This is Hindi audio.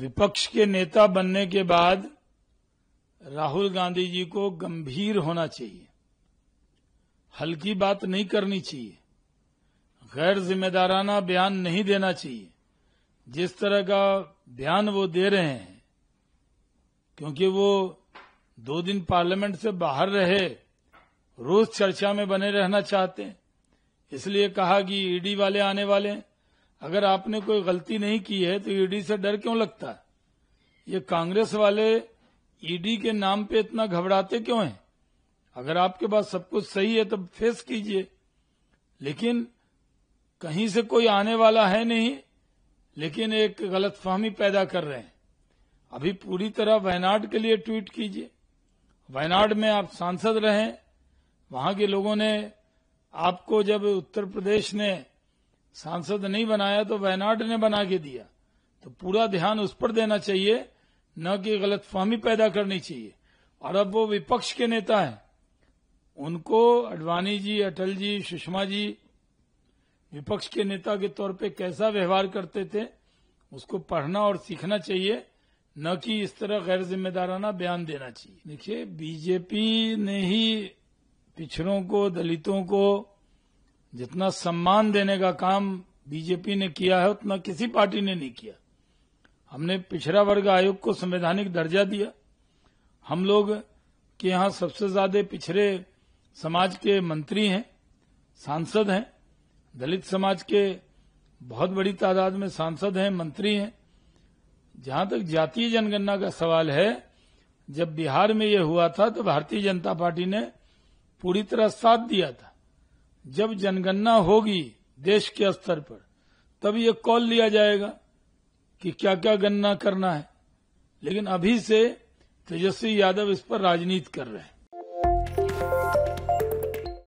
विपक्ष के नेता बनने के बाद राहुल गांधी जी को गंभीर होना चाहिए हल्की बात नहीं करनी चाहिए गैर जिम्मेदाराना बयान नहीं देना चाहिए जिस तरह का बयान वो दे रहे हैं क्योंकि वो दो दिन पार्लियामेंट से बाहर रहे रोज चर्चा में बने रहना चाहते हैं इसलिए कहा कि ईडी वाले आने वाले हैं अगर आपने कोई गलती नहीं की है तो ईडी e से डर क्यों लगता है ये कांग्रेस वाले ईडी e के नाम पे इतना घबराते क्यों हैं अगर आपके पास सब कुछ सही है तो फेस कीजिए लेकिन कहीं से कोई आने वाला है नहीं लेकिन एक गलतफहमी पैदा कर रहे हैं अभी पूरी तरह वायनाड के लिए ट्वीट कीजिए वायनाड में आप सांसद रहे वहां के लोगों ने आपको जब उत्तर प्रदेश ने सांसद नहीं बनाया तो वायनाड ने बना के दिया तो पूरा ध्यान उस पर देना चाहिए न कि गलत फहमी पैदा करनी चाहिए और अब वो विपक्ष के नेता हैं उनको अडवाणी जी अटल जी सुषमा जी विपक्ष के नेता के तौर पे कैसा व्यवहार करते थे उसको पढ़ना और सीखना चाहिए न कि इस तरह गैर जिम्मेदाराना बयान देना चाहिए देखिए बीजेपी ने ही पिछड़ों को दलितों को जितना सम्मान देने का काम बीजेपी ने किया है उतना किसी पार्टी ने नहीं किया हमने पिछड़ा वर्ग आयोग को संवैधानिक दर्जा दिया हम लोग के यहां सबसे ज्यादा पिछड़े समाज के मंत्री हैं सांसद हैं दलित समाज के बहुत बड़ी तादाद में सांसद हैं मंत्री हैं जहां तक जातीय जनगणना का सवाल है जब बिहार में यह हुआ था तो भारतीय जनता पार्टी ने पूरी तरह साथ दिया था जब जनगणना होगी देश के स्तर पर तब ये कॉल लिया जाएगा कि क्या क्या गणना करना है लेकिन अभी से तेजस्वी यादव इस पर राजनीति कर रहे हैं